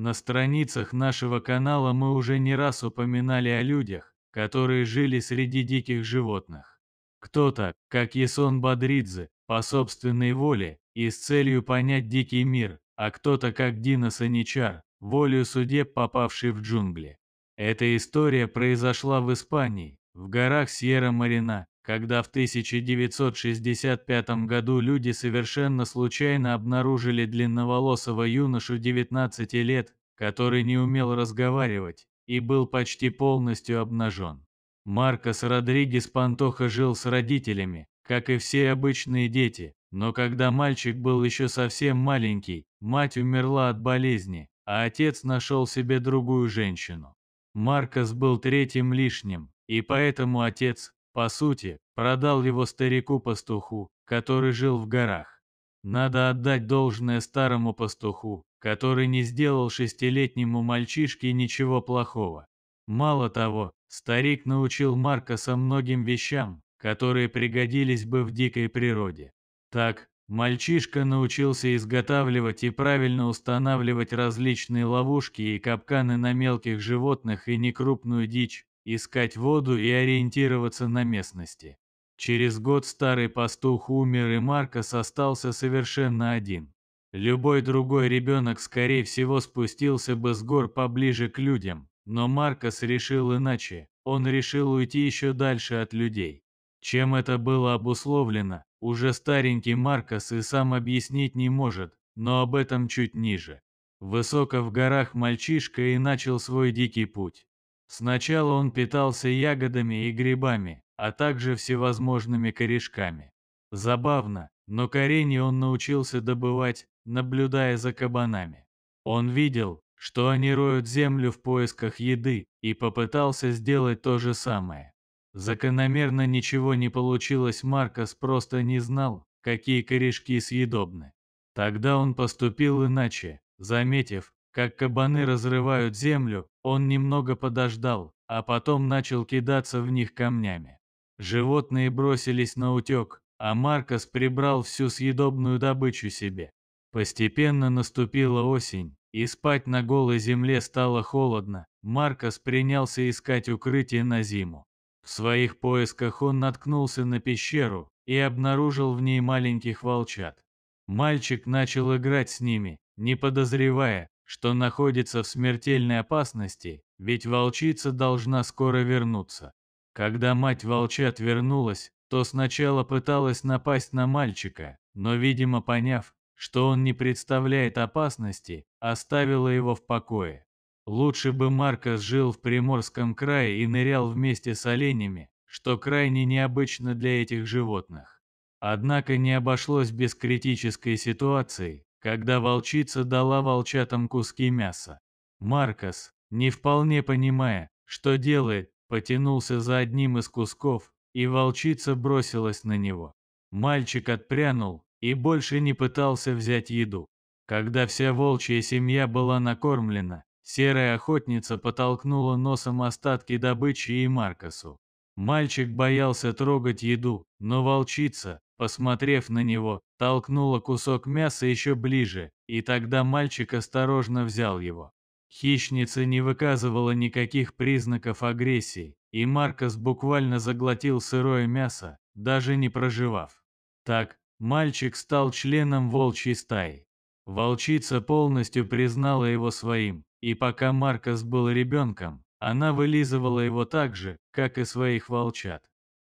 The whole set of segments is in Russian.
На страницах нашего канала мы уже не раз упоминали о людях, которые жили среди диких животных. Кто-то, как Ясон Бадридзе, по собственной воле и с целью понять дикий мир, а кто-то, как Дина Саничар, волею судеб попавший в джунгли. Эта история произошла в Испании, в горах Сьерра-Марина, когда в 1965 году люди совершенно случайно обнаружили длинноволосого юношу 19 лет, который не умел разговаривать и был почти полностью обнажен. Маркос Родригес Пантоха жил с родителями, как и все обычные дети, но когда мальчик был еще совсем маленький, мать умерла от болезни, а отец нашел себе другую женщину. Маркос был третьим лишним, и поэтому отец, по сути, продал его старику-пастуху, который жил в горах. Надо отдать должное старому пастуху, который не сделал шестилетнему мальчишке ничего плохого. Мало того, старик научил Марка со многим вещам, которые пригодились бы в дикой природе. Так, мальчишка научился изготавливать и правильно устанавливать различные ловушки и капканы на мелких животных и некрупную дичь, искать воду и ориентироваться на местности. Через год старый пастух умер и Маркос остался совершенно один. Любой другой ребенок, скорее всего, спустился бы с гор поближе к людям, но Маркос решил иначе, он решил уйти еще дальше от людей. Чем это было обусловлено, уже старенький Маркос и сам объяснить не может, но об этом чуть ниже. Высоко в горах мальчишка и начал свой дикий путь. Сначала он питался ягодами и грибами, а также всевозможными корешками. Забавно, но коренья он научился добывать, наблюдая за кабанами. Он видел, что они роют землю в поисках еды, и попытался сделать то же самое. Закономерно ничего не получилось, Маркос просто не знал, какие корешки съедобны. Тогда он поступил иначе, заметив, как кабаны разрывают землю, он немного подождал, а потом начал кидаться в них камнями. Животные бросились на утек, а Маркос прибрал всю съедобную добычу себе. Постепенно наступила осень, и спать на голой земле стало холодно, Маркос принялся искать укрытие на зиму. В своих поисках он наткнулся на пещеру и обнаружил в ней маленьких волчат. Мальчик начал играть с ними, не подозревая, что находится в смертельной опасности, ведь волчица должна скоро вернуться. Когда мать волчат вернулась, то сначала пыталась напасть на мальчика, но, видимо, поняв, что он не представляет опасности, оставила его в покое. Лучше бы Маркос жил в Приморском крае и нырял вместе с оленями, что крайне необычно для этих животных. Однако не обошлось без критической ситуации, когда волчица дала волчатам куски мяса. Маркос, не вполне понимая, что делает, потянулся за одним из кусков, и волчица бросилась на него. Мальчик отпрянул и больше не пытался взять еду. Когда вся волчья семья была накормлена, серая охотница потолкнула носом остатки добычи и Маркосу. Мальчик боялся трогать еду, но волчица, посмотрев на него, толкнула кусок мяса еще ближе, и тогда мальчик осторожно взял его. Хищница не выказывала никаких признаков агрессии, и Маркос буквально заглотил сырое мясо, даже не проживав. Так, мальчик стал членом волчьей стаи. Волчица полностью признала его своим, и пока Маркос был ребенком, она вылизывала его так же, как и своих волчат.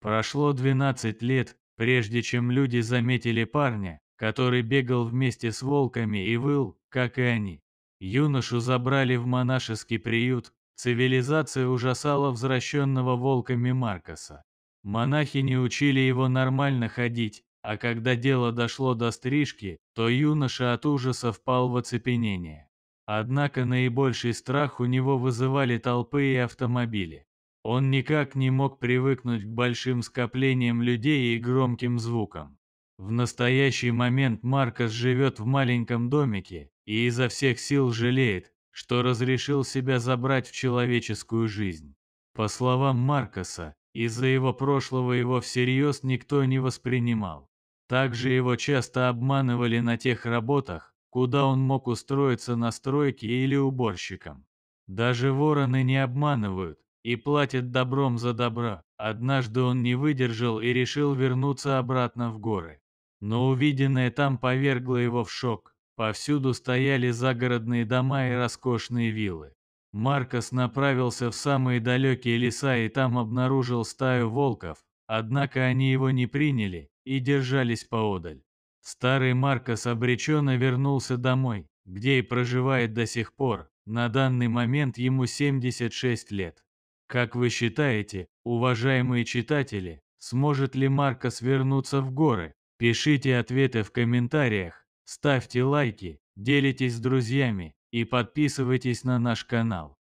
Прошло 12 лет, прежде чем люди заметили парня, который бегал вместе с волками и выл, как и они. Юношу забрали в монашеский приют, цивилизация ужасала возвращенного волками Маркоса. Монахи не учили его нормально ходить, а когда дело дошло до стрижки, то юноша от ужаса впал в оцепенение. Однако наибольший страх у него вызывали толпы и автомобили. Он никак не мог привыкнуть к большим скоплениям людей и громким звукам. В настоящий момент Маркос живет в маленьком домике и изо всех сил жалеет, что разрешил себя забрать в человеческую жизнь. По словам Маркоса, из-за его прошлого его всерьез никто не воспринимал. Также его часто обманывали на тех работах, куда он мог устроиться на стройке или уборщиком. Даже вороны не обманывают и платят добром за добра. Однажды он не выдержал и решил вернуться обратно в горы. Но увиденное там повергло его в шок. Повсюду стояли загородные дома и роскошные виллы. Маркос направился в самые далекие леса и там обнаружил стаю волков, однако они его не приняли и держались поодаль. Старый Маркос обреченно вернулся домой, где и проживает до сих пор. На данный момент ему 76 лет. Как вы считаете, уважаемые читатели, сможет ли Маркос вернуться в горы? Пишите ответы в комментариях, ставьте лайки, делитесь с друзьями и подписывайтесь на наш канал.